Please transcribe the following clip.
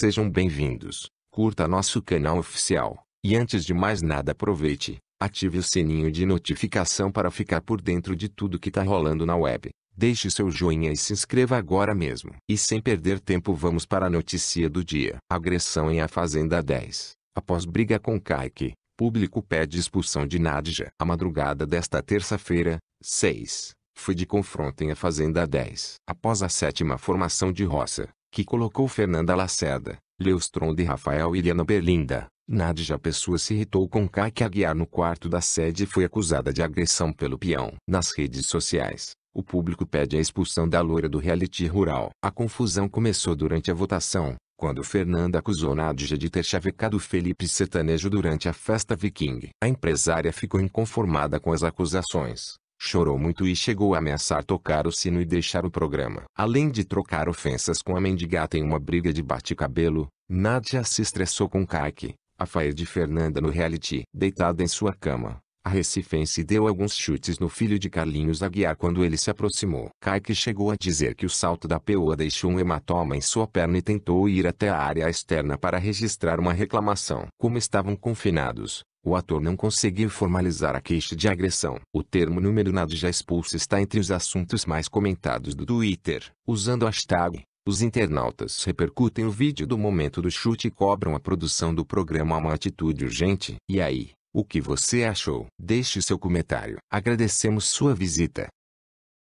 Sejam bem-vindos, curta nosso canal oficial, e antes de mais nada aproveite, ative o sininho de notificação para ficar por dentro de tudo que tá rolando na web. Deixe seu joinha e se inscreva agora mesmo. E sem perder tempo vamos para a notícia do dia. Agressão em A Fazenda 10. Após briga com Kaique, público pede expulsão de Nadja. A madrugada desta terça-feira, 6, foi de confronto em A Fazenda 10. Após a sétima formação de roça, que colocou Fernanda Lacerda, Leustron e Rafael Iriana Berlinda. Nadja Pessoa se irritou com Kaki Aguiar no quarto da sede e foi acusada de agressão pelo peão. Nas redes sociais, o público pede a expulsão da loira do reality rural. A confusão começou durante a votação, quando Fernanda acusou Nadja de ter chavecado Felipe Sertanejo durante a festa viking. A empresária ficou inconformada com as acusações Chorou muito e chegou a ameaçar tocar o sino e deixar o programa. Além de trocar ofensas com a mendigata em uma briga de bate-cabelo, Nadia se estressou com Kaique, a faia de Fernanda no reality. Deitada em sua cama, a recifense deu alguns chutes no filho de Carlinhos Aguiar quando ele se aproximou. Kaique chegou a dizer que o salto da peoa deixou um hematoma em sua perna e tentou ir até a área externa para registrar uma reclamação. Como estavam confinados, o ator não conseguiu formalizar a queixa de agressão. O termo número nada já expulso está entre os assuntos mais comentados do Twitter. Usando a hashtag, os internautas repercutem o vídeo do momento do chute e cobram a produção do programa uma atitude urgente. E aí, o que você achou? Deixe seu comentário. Agradecemos sua visita.